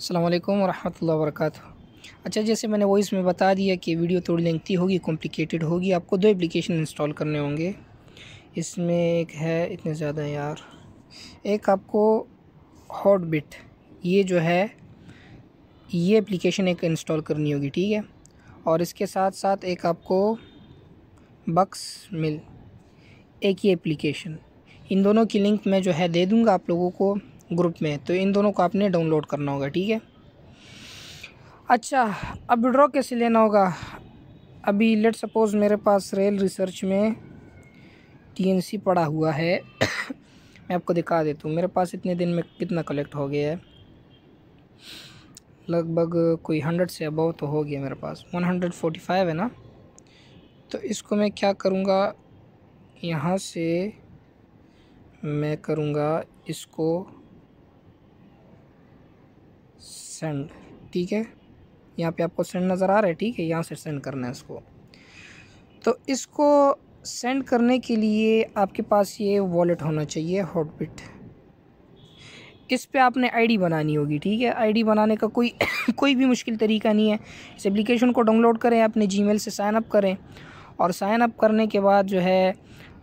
अल्लाम वरह वरक अच्छा जैसे मैंने वॉइस में बता दिया कि वीडियो थोड़ी लेंथी होगी कॉम्प्लिकेटेड होगी आपको दो एप्लीकेशन इंस्टॉल करने होंगे इसमें एक है इतने ज़्यादा यार एक आपको हॉट बिट ये जो है ये एप्लीकेशन एक इंस्टॉल करनी होगी ठीक है और इसके साथ साथ एक आपको बक्स मिल एक ही एप्लीकेशन इन दोनों की लिंक मैं जो है दे दूँगा आप लोगों को ग्रुप में तो इन दोनों को आपने डाउनलोड करना होगा ठीक है अच्छा अब विड्रॉ कैसे लेना होगा अभी लेट सपोज़ मेरे पास रेल रिसर्च में टीएनसी पड़ा हुआ है मैं आपको दिखा देता हूँ मेरे पास इतने दिन में कितना कलेक्ट हो गया है लगभग कोई हंड्रेड से अबव तो हो गया मेरे पास वन हंड्रेड फोर्टी फाइव है ना तो इसको मैं क्या करूँगा यहाँ से मैं करूँगा इसको सेंड ठीक है यहाँ पे आपको सेंड नज़र आ रहा है ठीक है यहाँ से सेंड करना है इसको तो इसको सेंड करने के लिए आपके पास ये वॉलेट होना चाहिए हॉटबिट इस पर आपने आईडी बनानी होगी ठीक है आईडी बनाने का कोई कोई भी मुश्किल तरीका नहीं है इस एप्लीकेशन को डाउनलोड करें अपने जी से साइन अप करें और साइन अप करने के बाद जो है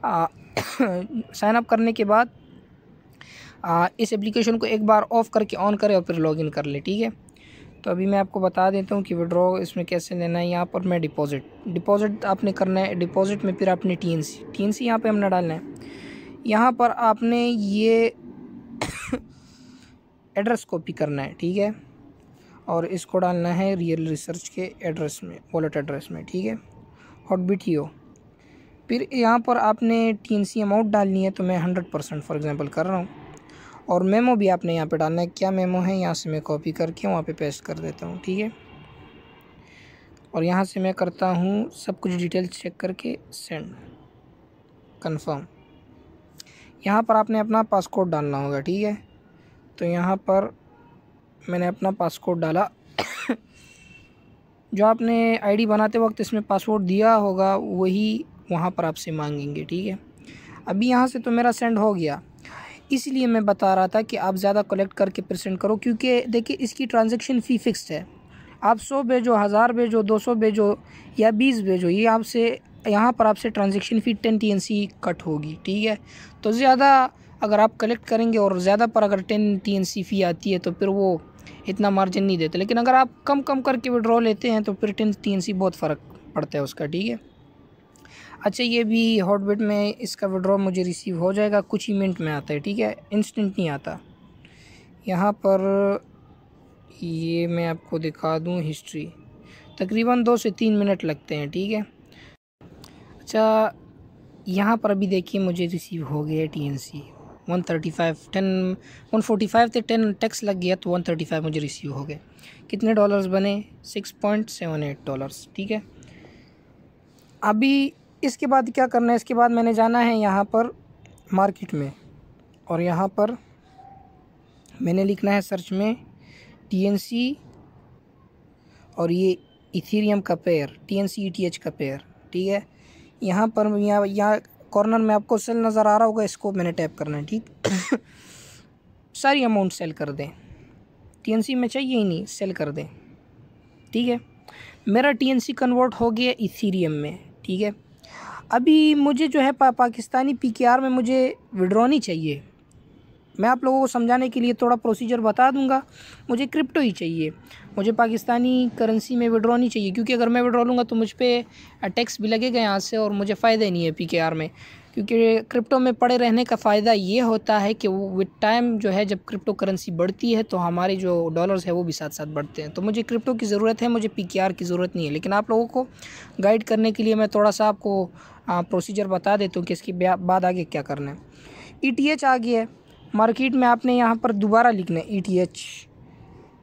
साइन अप करने के बाद इस एप्लीकेशन को एक बार ऑफ़ करके ऑन करें और फिर लॉगिन कर लें ठीक है तो अभी मैं आपको बता देता हूँ कि विड्रॉ इसमें कैसे लेना है यहाँ पर मैं डिपॉज़िट डिपॉज़िट आपने करना है डिपॉज़िट में फिर आपने T N C T N C यहाँ पर हमने डालना है यहाँ पर आपने ये एड्रेस कॉपी करना है ठीक है और इसको डालना है रियल रिसर्च के एड्रेस में वॉलेट एड्रेस में ठीक है हॉट बी ही फिर यहाँ पर आपने टी एन सी अमाउंट डालनी है तो मैं हंड्रेड परसेंट फॉर एग्ज़ाम्पल कर रहा हूँ और मेमो भी आपने यहाँ पे डालना है क्या मेमो है यहाँ से मैं कॉपी करके वहाँ पे पेस्ट कर देता हूँ ठीक है और यहाँ से मैं करता हूँ सब कुछ डिटेल चेक करके सेंड कंफर्म यहाँ पर आपने अपना पासकोड डालना होगा ठीक है तो यहाँ पर मैंने अपना पासकोड डाला जो आपने आईडी बनाते वक्त इसमें पासवर्ड दिया होगा वही वहाँ पर आपसे मांगेंगे ठीक है अभी यहाँ से तो मेरा सेंड हो गया इसलिए मैं बता रहा था कि आप ज़्यादा कलेक्ट करके प्रेजेंट करो क्योंकि देखिए इसकी ट्रांजेक्शन फ़ी फिक्स्ड है आप सौ भेजो हज़ार भेजो दो सौ भेजो या बीस भेजो ये आपसे यहाँ पर आपसे transaction fee ten T cut होगी ठीक है तो ज़्यादा अगर आप कलेक्ट करेंगे और ज़्यादा पर अगर टेन टी फ़ी आती है तो फिर वो इतना मार्जिन नहीं देते लेकिन अगर आप कम कम करके विड्रॉ लेते हैं तो फिर टेन टी बहुत फ़र्क पड़ता है उसका ठीक है अच्छा ये भी हॉटबिट में इसका विड्रॉ मुझे रिसीव हो जाएगा कुछ ही मिनट में आता है ठीक है इंस्टेंट नहीं आता यहाँ पर ये मैं आपको दिखा दूँ हिस्ट्री तकरीबन दो से तीन मिनट लगते हैं ठीक है अच्छा यहाँ पर अभी देखिए मुझे रिसीव हो गया है T N C one thirty five ten one forty five थे टेन टैक्स लग गया तो वन थर्टी फाइव मुझे रिसीव हो गए कितने डॉलर्स बने six point seven eight dollars ठीक है अभी इसके बाद क्या करना है इसके बाद मैंने जाना है यहाँ पर मार्केट में और यहाँ पर मैंने लिखना है सर्च में टी और ये इथीरियम का pair T N C E e T H का पेयर ठीक है यहाँ पर यहाँ यहाँ कॉर्नर में आपको सेल नज़र आ रहा होगा इसको मैंने टैप करना है ठीक सारी अमाउंट सेल कर दें टी में चाहिए ही नहीं सेल कर दें ठीक है मेरा टी कन्वर्ट हो गया इथीरियम में ठीक है अभी मुझे जो है पा, पाकिस्तानी पीकेआर में मुझे विड्रॉनी चाहिए मैं आप लोगों को समझाने के लिए थोड़ा प्रोसीजर बता दूंगा मुझे क्रिप्टो ही चाहिए मुझे पाकिस्तानी करेंसी में विड्रॉ नहीं चाहिए क्योंकि अगर मैं विड्रॉ लूँगा तो मुझ पर टैक्स भी लगेगा यहाँ से और मुझे फ़ायदा नहीं है पी के आर में क्योंकि क्रिप्टो में पड़े रहने का फ़ायदा ये होता है कि वो विद टाइम जो है जब क्रिप्टो करेंसी बढ़ती है तो हमारे जो डॉलर्स है वो भी साथ साथ बढ़ते हैं तो मुझे क्रिप्टो की ज़रूरत है मुझे पी की ज़रूरत नहीं है लेकिन आप लोगों को गाइड करने के लिए मैं थोड़ा सा आपको प्रोसीजर बता देता हूँ कि इसके बाद आगे क्या करना है ई e आ गया है मार्केट में आपने यहाँ पर दोबारा लिखना है ई टी एच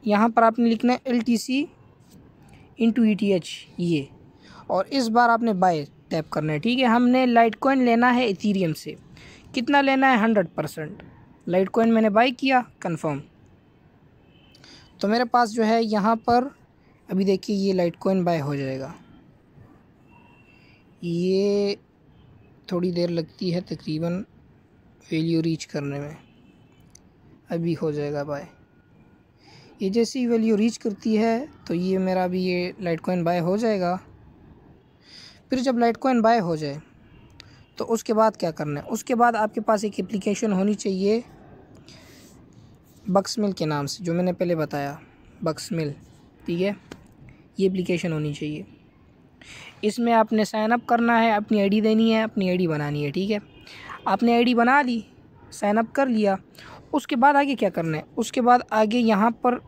यहाँ पर आपने लिखना है L T C E T H ये और इस बार आपने बाय टैप करना है ठीक है हमने लाइट कोइन लेना है इथीरियम से कितना लेना है हंड्रेड परसेंट लाइट कोइन मैंने बाई किया कंफर्म तो मेरे पास जो है यहाँ पर अभी देखिए ये लाइट कोइन बाय हो जाएगा ये थोड़ी देर लगती है तकरीबन वैल्यू रीच करने में अभी हो जाएगा बाय ये जैसी वैल्यू रीच करती है तो ये मेरा भी ये लाइट कोइन बाय हो जाएगा फिर जब लाइट कोइन बाय हो जाए तो उसके बाद क्या करना है उसके बाद आपके पास एक एप्लीकेशन होनी चाहिए बक्स मिल के नाम से जो मैंने पहले बताया बक्स मिल ठीक है ये एप्लीकेशन होनी चाहिए इसमें आपने साइन अप करना है अपनी आईडी देनी है अपनी आईडी बनानी है ठीक है आपने आईडी बना ली साइन अप कर लिया उसके बाद आगे क्या करना है उसके बाद आगे यहाँ पर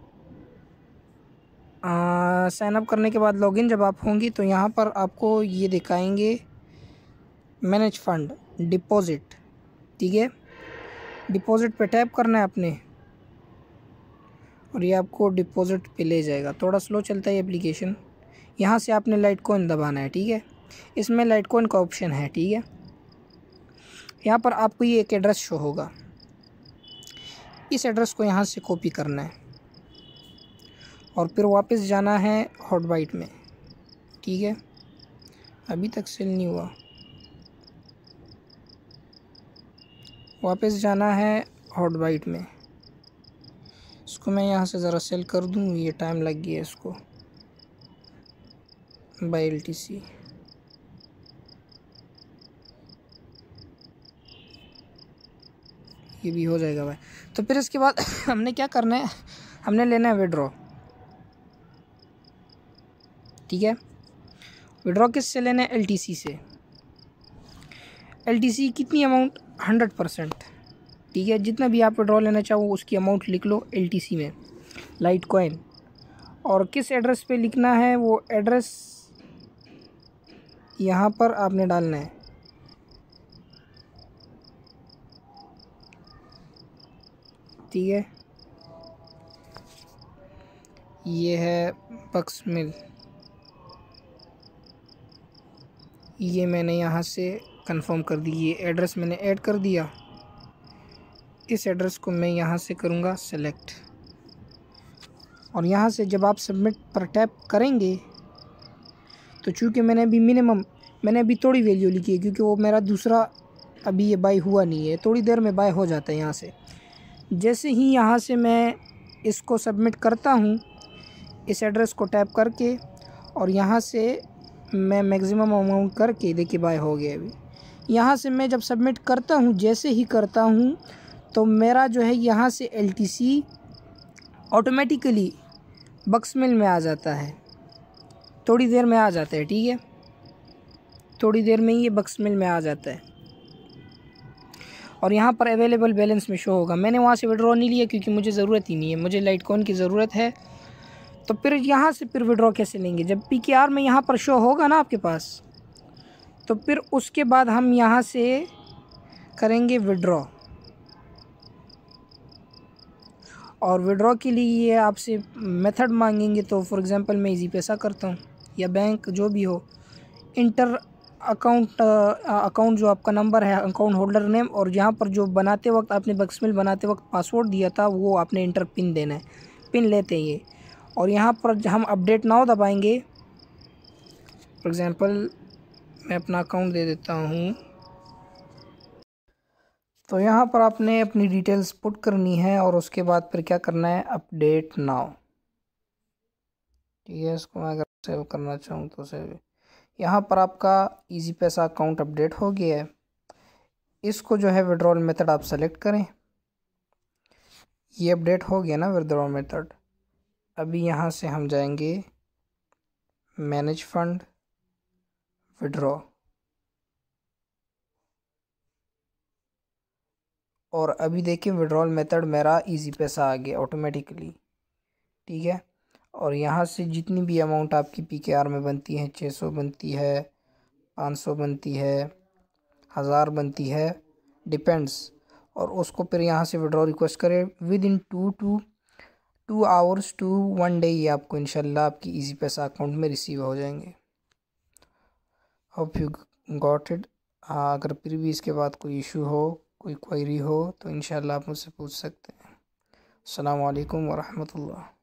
साइनअप करने के बाद लॉगिन जब आप होंगी तो यहाँ पर आपको ये दिखाएंगे मैनेज फंड डिपॉज़िट ठीक है डिपॉज़िट पे टैप करना है आपने और ये आपको डिपॉज़िट पे ले जाएगा थोड़ा स्लो चलता है एप्लीकेशन यहाँ से आपने लाइट कोइन दबाना है ठीक है इसमें लाइट कोइन का ऑप्शन है ठीक है यहाँ पर आपको ये एक एड्रेस शो होगा इस एड्रेस को यहाँ से कॉपी करना है और फिर वापस जाना है हॉट बाइट में ठीक है अभी तक सेल नहीं हुआ वापस जाना है हॉट बाइट में इसको मैं यहाँ से ज़रा सेल कर दूँ ये टाइम लग गया इसको बाई एल टी सी ये भी हो जाएगा भाई तो फिर इसके बाद हमने क्या करना है हमने लेना है विड्रॉ ठीक है विड्रॉ से लेना है एल से एल कितनी अमाउंट हंड्रेड परसेंट ठीक है जितना भी आप विड्रॉ लेना चाहो उसकी अमाउंट लिख लो एल में लाइट कॉइन और किस एड्रेस पे लिखना है वो एड्रेस यहाँ पर आपने डालना है ठीक है ये है पक्स मिल ये मैंने यहाँ से कंफर्म कर दी ये एड्रेस मैंने ऐड कर दिया इस एड्रेस को मैं यहाँ से करूँगा सेलेक्ट और यहाँ से जब आप सबमिट पर टैप करेंगे तो चूँकि मैंने अभी मिनिमम मैंने अभी थोड़ी वैल्यू लिखी है क्योंकि वो मेरा दूसरा अभी ये बाई हुआ नहीं है थोड़ी देर में बाय हो जाता है यहाँ से जैसे ही यहाँ से मैं इसको सबमिट करता हूँ इस एड्रेस को टैप करके और यहाँ से मैं मैक्सिमम अमाउंट करके देखिए बाय हो गया अभी यहाँ से मैं जब सबमिट करता हूँ जैसे ही करता हूँ तो मेरा जो है यहाँ से एलटीसी ऑटोमेटिकली बक्स मिल में आ जाता है थोड़ी देर में आ जाता है ठीक है थोड़ी देर में ये बक्स मिल में आ जाता है और यहाँ पर अवेलेबल बैलेंस में शो होगा मैंने वहाँ से विड्रॉ नहीं लिया क्योंकि मुझे ज़रूरत ही नहीं है मुझे लाइट कॉन की ज़रूरत है तो फिर यहाँ से फिर विड्रॉ कैसे लेंगे जब पी के आर में यहाँ पर शो होगा ना आपके पास तो फिर उसके बाद हम यहाँ से करेंगे विड्रॉ और विड्रॉ के लिए ये आपसे मेथड मांगेंगे तो फॉर एग्ज़ाम्पल मैं इजी पैसा करता हूँ या बैंक जो भी हो इंटर अकाउंट अकाउंट जो आपका नंबर है अकाउंट होल्डर नेम और यहाँ पर जो बनाते वक्त आपने बक्समिल बनाते वक्त पासवर्ड दिया था वो आपने इंटर पिन देना है पिन लेते हैं ये और यहाँ पर हम अपडेट नाव दबाएंगे फॉर एग्ज़ाम्पल मैं अपना अकाउंट दे देता हूँ तो यहाँ पर आपने अपनी डिटेल्स पुट करनी है और उसके बाद फिर क्या करना है अपडेट नाव ठीक है इसको मैं अगर सेव करना चाहूँ तो सेव यहाँ पर आपका इजी पैसा अकाउंट अपडेट हो गया है इसको जो है विड्रॉल मेथड आप सेलेक्ट करें ये अपडेट हो गया ना विड्रॉल मेथड अभी यहाँ से हम जाएंगे मैनेज फंड विड्रॉ और अभी देखिए विड्रॉल मेथड मेरा इजी पैसा आ गया ऑटोमेटिकली ठीक है और यहाँ से जितनी भी अमाउंट आपकी पीकेआर में बनती है छः सौ बनती है पाँच सौ बनती है हज़ार बनती है डिपेंड्स और उसको फिर यहाँ से विड्रॉ रिक्वेस्ट करें within two two two hours to one day ये आपको इनशाला आपकी इजी पैसा अकाउंट में रिसीव हो जाएंगे होप यू गॉट इट अगर फिर भी इसके बाद कोई इशू हो कोई क्वेरी हो तो इनशाला आप मुझसे पूछ सकते हैं अल्लाम वरहमल